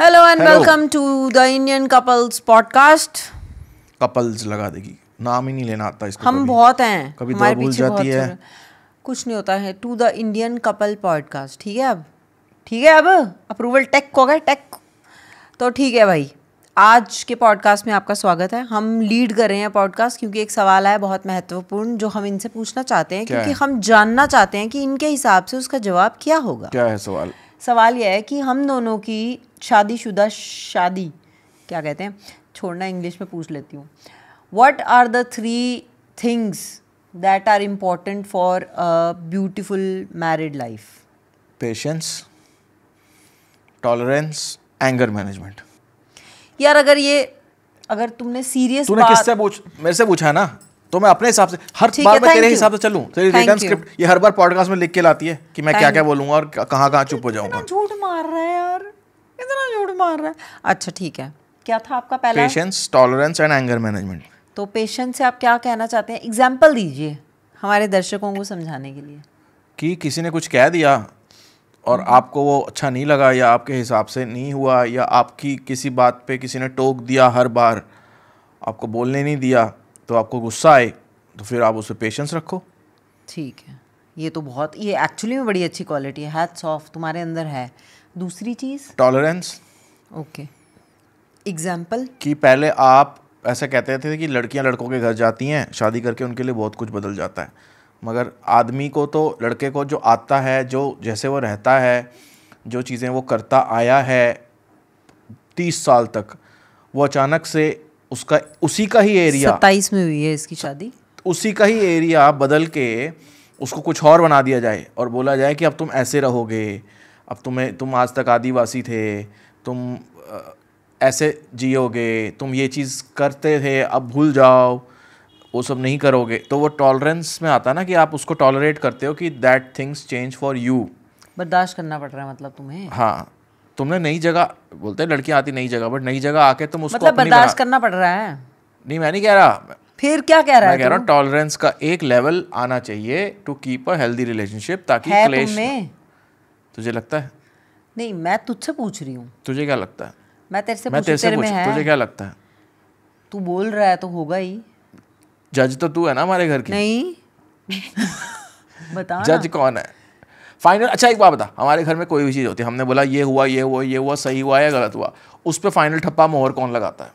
Hello and welcome to the Indian couples podcast couples लगा देगी नाम ही नहीं लेना आता इसको हम कभी। बहुत हैं कभी दो भूल जाती है कुछ नहीं होता है to the Indian couple podcast ठीक है अब ठीक है अब अप्रूवल टेक को गए टेक तो ठीक है भाई आज के पॉडकास्ट में आपका स्वागत है हम लीड कर रहे हैं पॉडकास्ट क्योंकि एक सवाल आया बहुत महत्वपूर्ण जो हम इनसे पूछना चाहते हैं क्योंकि है? हम जानना चाहते हैं कि इनके हिसाब से उसका जवाब क्या होगा क्या है सवाल सवाल यह है कि हम दोनों की शादीशुदा शादी क्या कहते हैं छोड़ना इंग्लिश में पूछ लेती हूँ what are the three things that are important for a beautiful married life patience tolerance anger management यार अगर ये अगर तुमने सीरियस तूने किससे पूछ मेरे से पूछा है ना तो मैं अपने हिसाब से हर बार मैं तेरे हिसाब से चलूं तेरी रिटर्न स्क्रिप्ट ये हर बार पॉडकास्ट में लिख के लाती है कि मैं क्या क्या बोलूंगा और कहाँ कहाँ चुप हो जाऊंगा झूठ मार रहा है यार इतना झूठ मार रहा है अच्छा ठीक है क्या था आपका पहला patience tolerance and anger management तो पेशेंस से आप क्या कहना चाहते हैं एग्जाम्पल दीजिए हमारे दर्शकों को समझाने के लिए कि किसी ने कुछ कह दिया और हम्म। आपको वो अच्छा नहीं लगा या आपके हिसाब से नहीं हुआ या आपकी किसी बात पे किसी ने टोक दिया हर बार आपको बोलने नहीं दिया तो आपको गुस्सा आए तो फिर आप उस पर पेशेंस रखो ठीक है ये तो बहुत ये एक्चुअली में बड़ी अच्छी क्वालिटी है हैट्स ऑफ तुम्हारे अंदर है दूसरी चीज़ टॉलरेंस ओके एग्जाम्पल कि पहले आप ऐसा कहते थे कि लड़कियां लड़कों के घर जाती हैं शादी करके उनके लिए बहुत कुछ बदल जाता है मगर आदमी को तो लड़के को जो आता है जो जैसे वो रहता है जो चीज़ें वो करता आया है तीस साल तक वो अचानक से उसका उसी का ही एरिया सत्ताईस में हुई है इसकी शादी उसी का ही एरिया बदल के उसको कुछ और बना दिया जाए और बोला जाए कि अब तुम ऐसे रहोगे अब तुम्हें तुम आज तक आदिवासी थे तुम ऐसे जियोगे तुम ये चीज़ करते थे अब भूल जाओ वो सब नहीं करोगे तो वो टॉलरेंस में आता ना कि आप उसको टॉलरेट करते हो कि that things change for you बर्दाश्त करना पड़ रहा है मतलब तुम्हें हाँ तुमने नई जगह बोलते हैं लड़कियाँ आती नई जगह बट नई जगह आके तुम उसको मतलब बर्दाश्त करना पड़ रहा है नहीं मैं नहीं कह रहा फिर क्या कह रहा है कह रहा हूँ टॉलरेंस का एक लेवल आना चाहिए to keep a healthy relationship ताकि क्लेश तुझे लगता है नहीं मैं तुझसे पूछ रही हूँ तुझे क्या लगता है मैं तेरे से मैं तेरे से पूछ तुझे क्या लगता है तू बोल रहा है तो होगा ही जज तो तू है ना हमारे घर की नहीं बता जज कौन है फाइनल अच्छा एक बात बता हमारे घर में कोई भी चीज़ होती है हमने बोला ये हुआ ये हुआ ये हुआ सही हुआ या गलत हुआ उस पर फाइनल ठप्पा मोहर कौन लगाता है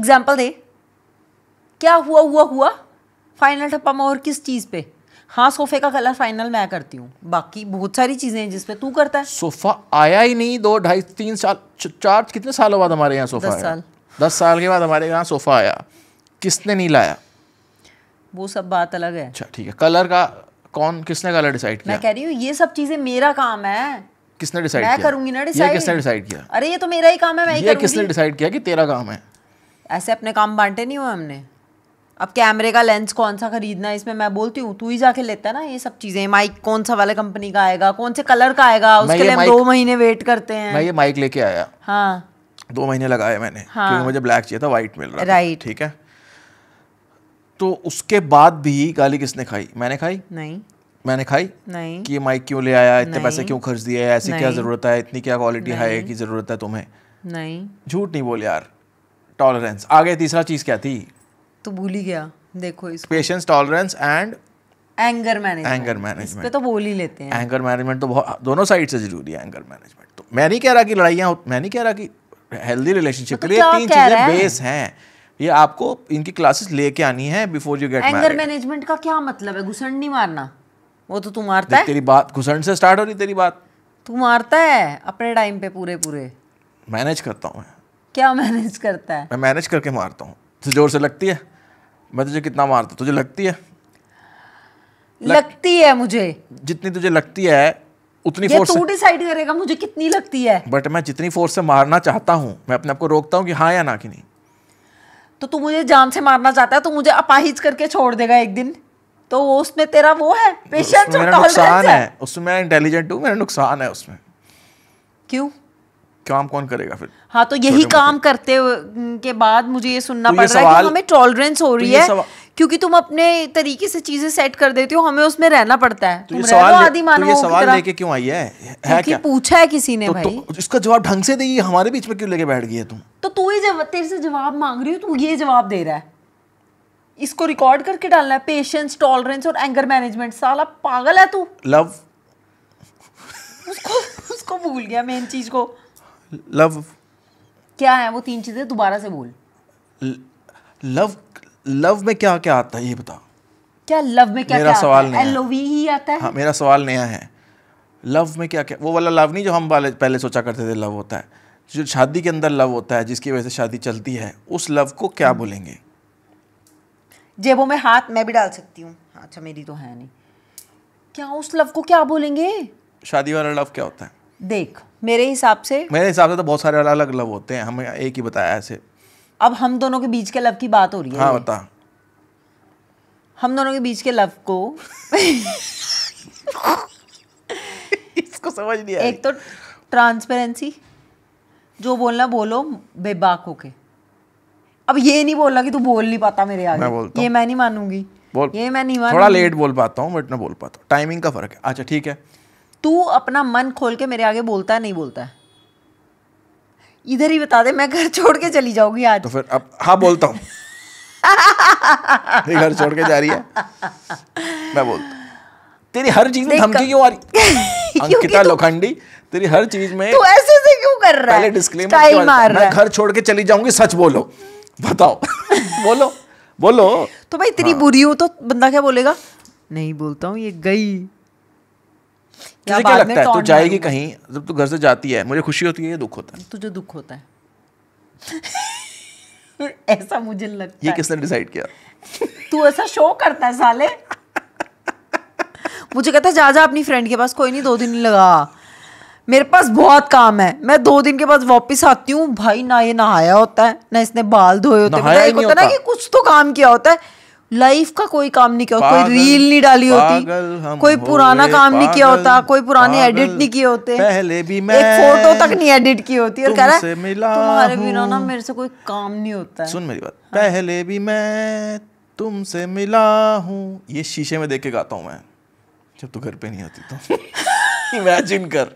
एग्जाम्पल दे क्या हुआ हुआ हुआ फाइनल ठप्पा मैं और किस चीज़ पे हाँ सोफे का कलर फाइनल मैं करती हूँ बाकी बहुत सारी चीज़ें हैं जिसपे तू करता है सोफ़ा आया ही नहीं दो ढाई तीन साल चार कितने सालों बाद हमारे यहाँ सोफ़ा दस साल दस साल के बाद हमारे यहाँ सोफ़ा आया किसने नहीं लाया वो सब बात अलग है अच्छा ठीक है कलर का कौन किसने कलर डिसाइड किया मैं कह रही हूँ ये सब चीज़ें मेरा काम है किसने डिसाइड किया मैं करूंगी ना डिसाइड ये किसने डिसाइड किया अरे ये तो मेरा ही काम है मैं ये किसने डिसाइड किया कि तेरा काम है ऐसे अपने काम बांटे नहीं हुए हमने अब कैमरे का लेंस कौन सा खरीदना है इसमें मैं बोलती हूँ तू ही जाके लेता है ना ये सब चीजें माइक कौन सा वाले कंपनी का आएगा कौन से कलर का आएगा उसके लिए दो महीने वेट करते हैं मैं ये माइक लेके आया हाँ दो महीने लगाया मैंने हाँ, क्योंकि मुझे ब्लैक चाहिए था वाइट मिल रहा राइट ठीक है तो उसके बाद भी गाली किसने खाई मैंने खाई नहीं मैंने खाई नहीं कि ये माइक क्यों ले आया इतने पैसे क्यों खर्च दिए ऐसी क्या जरूरत है इतनी क्या क्वालिटी हाई की जरूरत है तुम्हें नहीं झूठ नहीं बोल यार टॉलरेंस आगे तीसरा चीज क्या थी तो भूल ही गया देखो इसको patience tolerance and anger management anger management तो बोल ही लेते हैं एंगर मैनेजमेंट तो बहुत दोनों साइड से जरूरी है एंगर मैनेजमेंट तो मैं नहीं कह रहा कि लड़ाइयाँ मैं नहीं कह रहा कि हेल्दी रिलेशनशिप तो के लिए तीन चीज़ें बेस हैं ये आपको इनकी क्लासेस लेके आनी है before you get anger management का क्या मतलब है घुसन नहीं मारना वो तो तू मारता है तेरी बात घुसन से स्टार्ट हो रही तेरी बात तू मारता है अपने टाइम पे पूरे पूरे मैनेज करता हूँ मैं क्या मैनेज करता है मैं मैनेज करके मारता हूँ जोर से लगती है मैं तुझे कितना मारता तुझे लगती है लगती है मुझे जितनी तुझे लगती है उतनी फोर्स तू डिसाइड करेगा मुझे कितनी लगती है बट मैं जितनी फोर्स से मारना चाहता हूँ मैं अपने आप को रोकता हूँ कि हाँ या ना कि नहीं तो तू मुझे जान से मारना चाहता है तो मुझे अपाहिज करके छोड़ देगा एक दिन तो वो उसमें तेरा वो है पेशेंस उसमें मेरा नुकसान है। उसमें मैं इंटेलिजेंट हूँ मेरा नुकसान है उसमें क्यों काम कौन करेगा फिर हाँ तो यही काम करते के बाद मुझे ये सुनना तो पड़ रहा है कि हमें टॉलरेंस हो तो रही तो है क्योंकि तुम अपने तरीके से चीजें सेट कर देते हो हमें उसमें रहना पड़ता है तो तुम सवाल आदि मानव तो ये सवाल लेके क्यों आई है, है क्योंकि क्या? पूछा है किसी ने तो, तो भाई तो, इसका जवाब ढंग से देगी हमारे बीच में क्यों लेके बैठ गई है तुम तो तू ये जब तेरे से जवाब मांग रही हो तू ये जवाब दे रहा है इसको रिकॉर्ड करके डालना है पेशेंस टॉलरेंस और एंगर मैनेजमेंट साला पागल है तू लव उसको उसको भूल गया मेन चीज को लव क्या है वो तीन चीज़ें दोबारा से बोल लव लव में क्या क्या आता है ये बता क्या लव में क्या मेरा क्या सवाल आता है एल e ही आता है हाँ मेरा सवाल नया है लव में क्या क्या वो वाला लव नहीं जो हम वाले पहले सोचा करते थे लव होता है जो शादी के अंदर लव होता है जिसकी वजह से शादी चलती है उस लव को क्या हाँ। बोलेंगे जेबों में हाथ मैं भी डाल सकती हूँ अच्छा मेरी तो है नहीं क्या उस लव को क्या बोलेंगे शादी वाला लव क्या होता है देख मेरे हिसाब से मेरे हिसाब से तो बहुत सारे अलग अलग लव होते हैं हमें एक ही बताया ऐसे अब हम दोनों के बीच के लव की बात हो रही है हाँ बता हम दोनों के बीच के लव को इसको समझ नहीं एक तो ट्रांसपेरेंसी जो बोलना बोलो बेबाक होके अब ये नहीं बोलना कि तू बोल नहीं पाता मेरे आगे मैं ये मैं नहीं मानूंगी बोल ये मैं नहीं मानूंगी थोड़ा लेट बोल पाता हूँ बट ना बोल पाता टाइमिंग का फर्क है अच्छा ठीक है तू अपना मन खोल के मेरे आगे बोलता है नहीं बोलता है इधर ही बता दे मैं घर छोड़ के चली जाऊंगी आज तो फिर अब हाँ बोलता हूँ घर छोड़ के जा रही है मैं बोलता तेरी हर चीज में धमकी क्यों आ रही अंकिता लोखंडी तेरी हर चीज में तू ऐसे से क्यों कर रहा है पहले डिस्क्लेमर मार रहा है घर छोड़ के चली जाऊंगी सच बोलो बताओ बोलो बोलो तो भाई इतनी हाँ। बुरी हो तो बंदा क्या बोलेगा नहीं बोलता हूँ ये गई तुझे क्या लगता है तो जाएगी कहीं जब तू घर से जाती है मुझे खुशी होती है या दुख होता है तुझे दुख होता है ऐसा मुझे लगता ये किसने डिसाइड किया तू ऐसा शो करता है साले मुझे कहता है जा जा अपनी फ्रेंड के पास कोई नहीं दो दिन लगा मेरे पास बहुत काम है मैं दो दिन के बाद वापस आती हूँ भाई ना ये नहाया होता है ना इसने बाल धोए होते हैं होता ना कि कुछ तो काम किया होता है लाइफ का कोई काम नहीं किया कोई रील नहीं डाली होती कोई पुराना काम नहीं किया होता कोई पुराने एडिट नहीं किए होते पहले भी मैं एक फोटो तक नहीं एडिट की होती और कह रहा है तुम्हारे बिना ना मेरे से कोई काम नहीं होता सुन मेरी बात हाँ। पहले भी मैं तुमसे मिला हूँ ये शीशे में देख के गाता हूँ मैं जब तू घर पे नहीं होती तो इमेजिन कर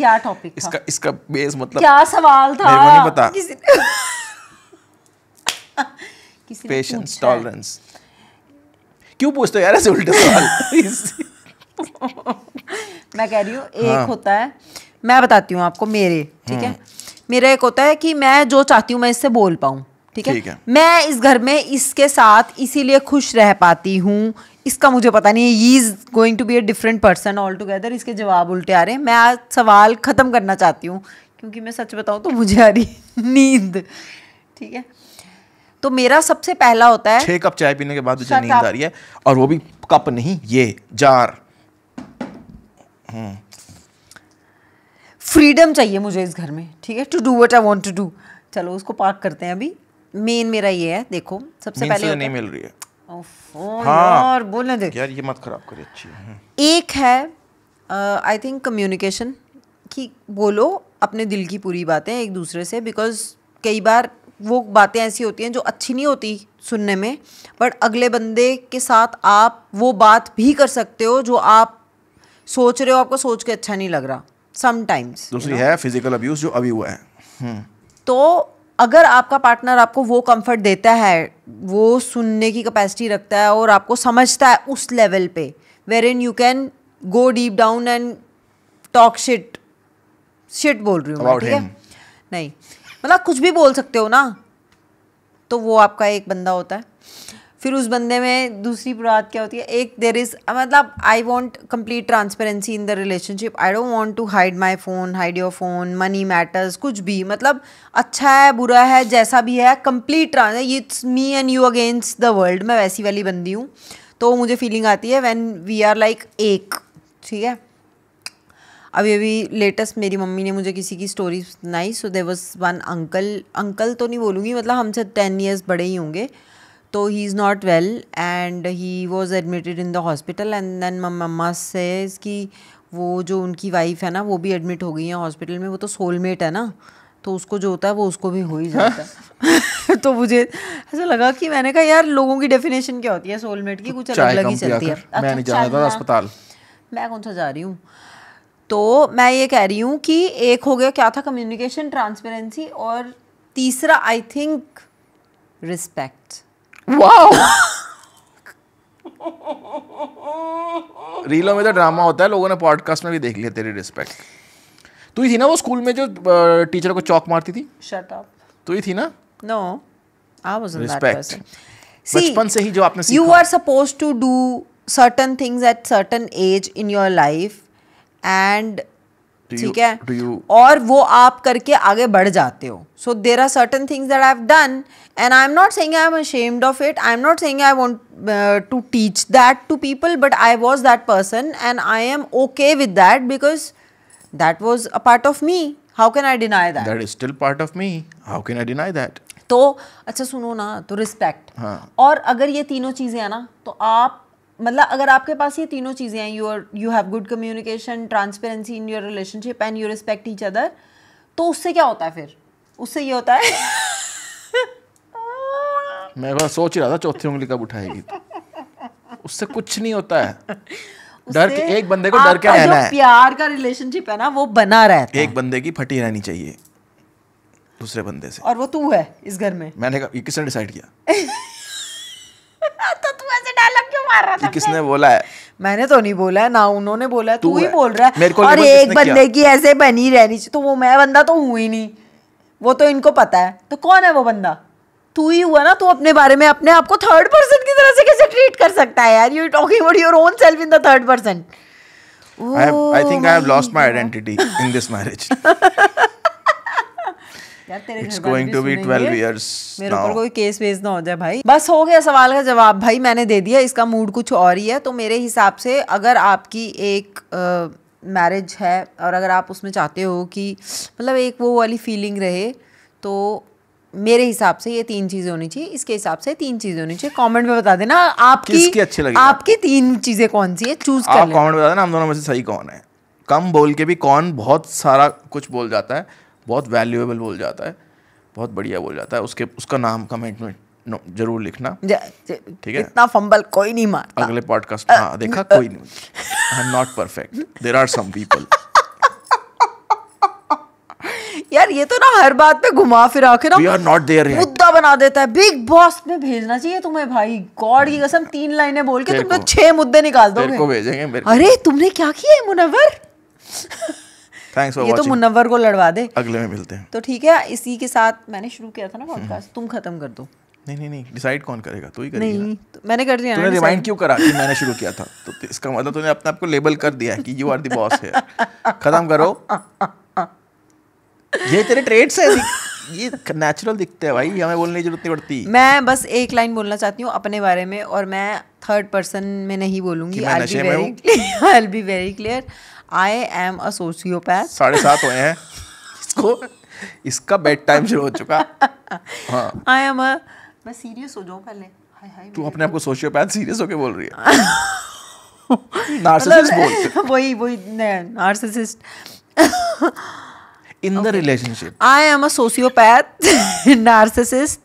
क्या टॉपिक इसका इसका बेस मतलब क्या सवाल था मेरे को नहीं पता पेशेंस टॉलरेंस क्यों पूछते हो यार ऐसे उल्टे सवाल मैं कह रही हूँ एक हाँ. होता है मैं बताती हूँ आपको मेरे ठीक है हाँ। मेरा एक होता है कि मैं जो चाहती हूँ मैं इससे बोल पाऊँ ठीक है? है मैं इस घर में इसके साथ इसीलिए खुश रह पाती हूँ इसका मुझे पता नहीं है he is going to be a different person altogether इसके जवाब उल्टे आ रहे हैं मैं आज सवाल ख़त्म करना चाहती हूँ क्योंकि मैं सच बताऊँ तो मुझे आ रही नींद ठीक है तो मेरा सबसे पहला होता है छह कप चाय पीने के बाद मुझे नींद आ रही है और वो भी कप नहीं ये जार फ्रीडम हम्म। चाहिए मुझे इस घर में ठीक है to do what I want to do चलो उसको पार्क करते हैं अभी मेन मेरा ये है देखो सबसे पहले तो नहीं मिल रही है ओफो हाँ, यार बोलने दे यार ये मत खराब करिए अच्छी हम्म। एक है आई थिंक कम्युनिकेशन कि बोलो अपने दिल की पूरी बातें एक दूसरे से बिकॉज कई बार वो बातें ऐसी होती हैं जो अच्छी नहीं होती सुनने में बट अगले बंदे के साथ आप वो बात भी कर सकते हो जो आप सोच रहे हो आपको सोच के अच्छा नहीं लग रहा समटाइम्स दूसरी है फिजिकल अब्यूज जो अभी हुआ है हम्म। तो अगर आपका पार्टनर आपको वो कंफर्ट देता है वो सुनने की कैपेसिटी रखता है और आपको समझता है उस लेवल पे wherein you can go deep down and talk shit shit बोल रही हूँ ठीक है नहीं मतलब कुछ भी बोल सकते हो ना तो वो आपका एक बंदा होता है फिर उस बंदे में दूसरी बात क्या होती है एक देर इज़ मतलब I want complete transparency in the relationship I don't want to hide my phone hide your phone money matters कुछ भी मतलब अच्छा है बुरा है जैसा भी है complete it's me and you against the world मैं वैसी वाली बंदी हूँ तो मुझे फीलिंग आती है वैन वी आर लाइक एक ठीक है अभी अभी लेटेस्ट मेरी मम्मी ने मुझे किसी की स्टोरी सुनाई so there was one uncle uncle तो नहीं बोलूँगी मतलब हमसे टेन ईयर्स बड़े ही होंगे तो he is not well and he was admitted in the hospital and then मम्मा से कि वो जो उनकी वाइफ है ना वो भी एडमिट हो गई है हॉस्पिटल में वो तो सोलमेट है ना तो उसको जो होता है वो उसको भी हो ही जाता है तो मुझे ऐसा लगा कि मैंने कहा यार लोगों की डेफिनेशन क्या होती है सोलमेट की कुछ अलग अलग ही चलती है मैं अच्छा, नहीं जा रहा था अच्छा। अस्पताल मैं कौन सा जा रही हूँ तो मैं ये कह रही हूँ कि एक हो गया क्या था कम्युनिकेशन ट्रांसपेरेंसी और तीसरा आई थिंक रिस्पेक्ट वाओ रीलों में तो ड्रामा होता है लोगों ने पॉडकास्ट में भी देख लिया तेरी रिस्पेक्ट तू ही थी ना वो स्कूल में जो टीचर को चौक मारती थी शट अप तू ही थी ना नो आई वाज रिस्पेक्ट बचपन से ही जो आपने सीखा you are supposed to do certain things at certain age in your life and ठीक है और वो आप करके आगे बढ़ जाते हो so there are certain things that I have done and I am not saying I am ashamed of it I am not saying I want to teach that to people but I was that person and I am okay with that because that was a part of me how can I deny that that is still part of me how can I deny that तो अच्छा सुनो ना तो respect हाँ. और अगर ये तीनों चीज़ें हैं ना तो आप मतलब अगर आपके पास ये तीनों चीज़ें हैं you you have good communication transparency in your relationship and you respect each other तो उससे क्या होता है फिर उससे ये होता है मैं बस सोच रहा था चौथी उंगली कब उठाएगी उससे कुछ नहीं होता है डर के एक बंदे को डर क्या रहना है प्यार का रिलेशनशिप है ना वो बना रहता है एक बंदे की फटी रहनी चाहिए दूसरे बंदे से और वो तू है इस घर में मैंने कहा किसने डिसाइड किया मार रहा था किसने बोला है मैंने तो नहीं बोला है ना उन्होंने बोला है तू ही बोल रहा है और एक बंदे की ऐसे बनी रहनी चाहिए तो वो मैं बंदा तो हूं ही नहीं वो तो इनको पता है तो कौन है वो बंदा तू ही हुआ ना तू अपने बारे में अपने आप को थर्ड पर्सन की तरह से कैसे ट्रीट कर सकता है यार you talking about your own self in the third person I think I have lost my identity in this marriage बस हो गया सवाल का जवाब भाई मैंने दे दिया इसका मूड कुछ और ही है तो मेरे हिसाब से अगर आपकी एक मैरिज है और अगर आप उसमें चाहते हो कि मतलब एक वो वाली फीलिंग रहे तो मेरे हिसाब से ये तीन चीजें होनी चाहिए इसके हिसाब से तीन चीजें होनी चाहिए कमेंट में बता देना आपकी अच्छी लगी आपकी तीन चीजें कौन सी है चूज कर कमेंट बता देना हम दोनों में से सही कौन है कम बोल के भी कौन बहुत सारा कुछ बोल जाता है बहुत वैल्यूएबल बोल जाता है बहुत बढ़िया बोल जाता है उसके उसका नाम कमेंट में नो जरूर लिखना ठीक है इतना फंबल कोई नहीं मारता अगले पॉडकास्ट हाँ देखा कोई नहीं I am not perfect there are some people यार ये तो ना हर बात पे घुमा फिरा के ना नॉट देयर मुद्दा बना देता है बिग बॉस में भेजना चाहिए तुम्हें भाई गॉड की कसम तीन लाइनें बोल के तुम लोग छह मुद्दे निकाल दोगे अरे तुमने क्या किया है मुनव्वर थैंक्स फॉर ये तो मुनवर को लड़वा दे अगले में मिलते हैं तो ठीक है इसी के साथ मैंने शुरू किया था ना पॉडकास्ट हम्म। तुम खत्म कर दो नहीं नहीं नहीं डिसाइड कौन करेगा तू ही करेगा नहीं तो मैंने कर दिया तूने रिमाइंड क्यों करा कि मैंने शुरू किया था तो, तो इसका मतलब तूने अपने आप को लेबल कर दिया है कि यू आर द बॉस है खत्म करो ये तेरे ट्रेड्स है ये नेचुरल दिखते हैं भाई हमें बोलने की जरूरत नहीं पड़ती मैं बस एक लाइन बोलना चाहती हूँ अपने बारे में और मैं थर्ड पर्सन में नहीं बोलूंगी I be very I be very clear I am a sociopath साढ़े सात हुए हैं इसको इसका बेड टाइम शुरू हो चुका आई एम अ मैं सीरियस हो जाऊँ पहले तू अपने आप को सोशियोपैथ सीरियस होके बोल रही है नार्सिसिस्ट मतलब बोल वही वही narcissist in the relationship I am a sociopath narcissist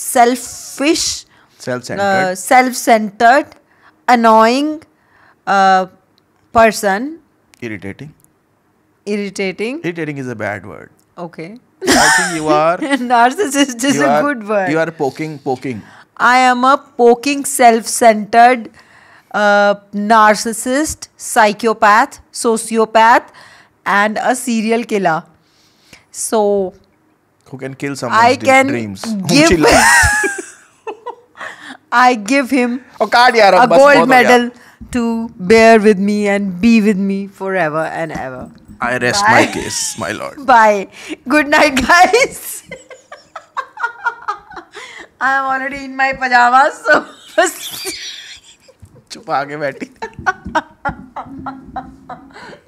selfish self centred annoying person. Irritating. Irritating. Irritating is a bad word. Okay. I think you are. Narcissist is a are, good word. You are poking, poking. I am a poking, self centered uh, narcissist, psychopath, sociopath, and a serial killer. So. Who can kill someone? I can dreams? Give I give him oh, God, a gold medal. to bear with me and be with me forever and ever. I rest Bye. my case, my lord. Bye. Good night, guys. I am already in my pajamas, so बस छुपा के बैठी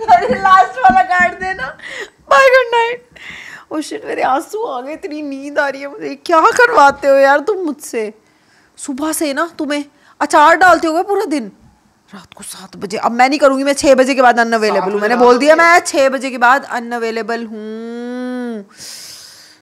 यार last वाला काट देना bye good night oh shit मेरे आंसू आ गए इतनी नींद आ रही है मुझे क्या करवाते हो यार तुम मुझसे सुबह से ना तुम्हें अचार डालते होगे पूरा दिन रात को सात बजे अब मैं नहीं करूंगी मैं छः बजे के बाद अनअवेलेबल हूँ मैंने बोल दिया मैं छः बजे के बाद अनअवेलेबल हूँ